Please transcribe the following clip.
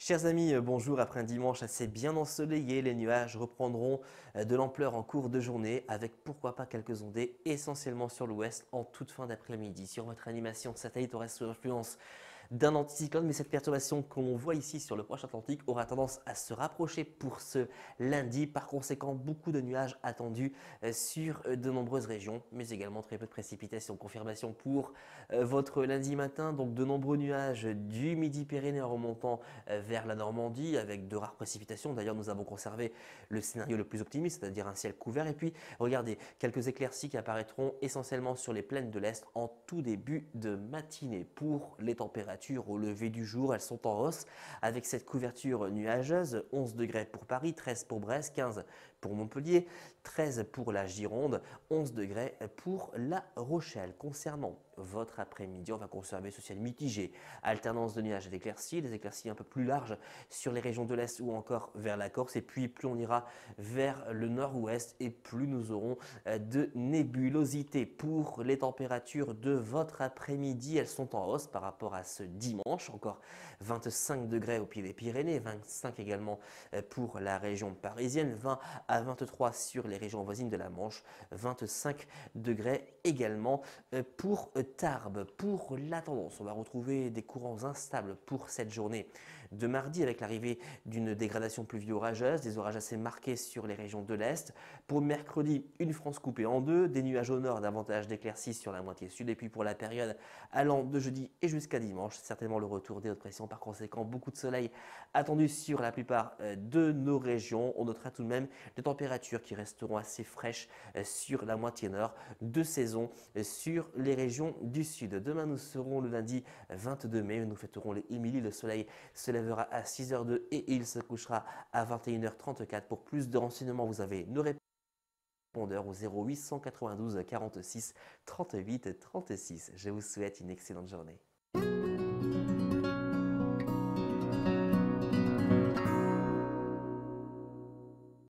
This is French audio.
Chers amis, euh, bonjour. Après un dimanche assez bien ensoleillé, les nuages reprendront euh, de l'ampleur en cours de journée avec pourquoi pas quelques ondées essentiellement sur l'ouest en toute fin d'après-midi. Sur votre animation de satellite, on reste sous influence d'un anticyclone, mais cette perturbation qu'on voit ici sur le proche Atlantique aura tendance à se rapprocher pour ce lundi. Par conséquent, beaucoup de nuages attendus euh, sur euh, de nombreuses régions, mais également très peu de précipitations. Confirmation pour euh, votre lundi matin, donc de nombreux nuages du Midi-Pyrénées en remontant vers la Normandie avec de rares précipitations. D'ailleurs, nous avons conservé le scénario le plus optimiste, c'est-à-dire un ciel couvert. Et puis, regardez, quelques éclaircies qui apparaîtront essentiellement sur les plaines de l'Est en tout début de matinée pour les températures au lever du jour, elles sont en hausse avec cette couverture nuageuse, 11 degrés pour Paris, 13 pour Brest, 15 pour Montpellier, 13 pour la Gironde, 11 degrés pour La Rochelle. Concernant votre après-midi, on va conserver ce ciel mitigé, alternance de nuages et d'éclaircies, des éclaircies un peu plus larges sur les régions de l'Est ou encore vers la Corse, et puis plus on ira vers le nord-ouest et plus nous aurons euh, de nébulosité. Pour les températures de votre après-midi, elles sont en hausse par rapport à ce dimanche. Encore 25 degrés au pied des Pyrénées, 25 également euh, pour la région parisienne, 20 à 23 sur les régions voisines de la Manche, 25 degrés également euh, pour euh, Tarbes. Pour la tendance, on va retrouver des courants instables pour cette journée de mardi avec l'arrivée d'une dégradation pluvie orageuse des orages assez marqués sur les régions de l'Est. Pour mercredi, une France coupée en deux, des nuages au nord, davantage d'éclaircies sur la moitié sud. Et puis pour la période allant de jeudi et jusqu'à dimanche, certainement le retour des hautes pressions. Par conséquent, beaucoup de soleil attendu sur la plupart euh, de nos régions. On notera tout de même des températures qui resteront assez fraîches euh, sur la moitié nord de saison euh, sur les régions du sud. Demain, nous serons le lundi 22 mai. Nous fêterons les Émilie. Le soleil se lèvera à 6h02 et il se couchera à 21h34. Pour plus de renseignements, vous avez nos réponses au 0892 46 38 36. Je vous souhaite une excellente journée.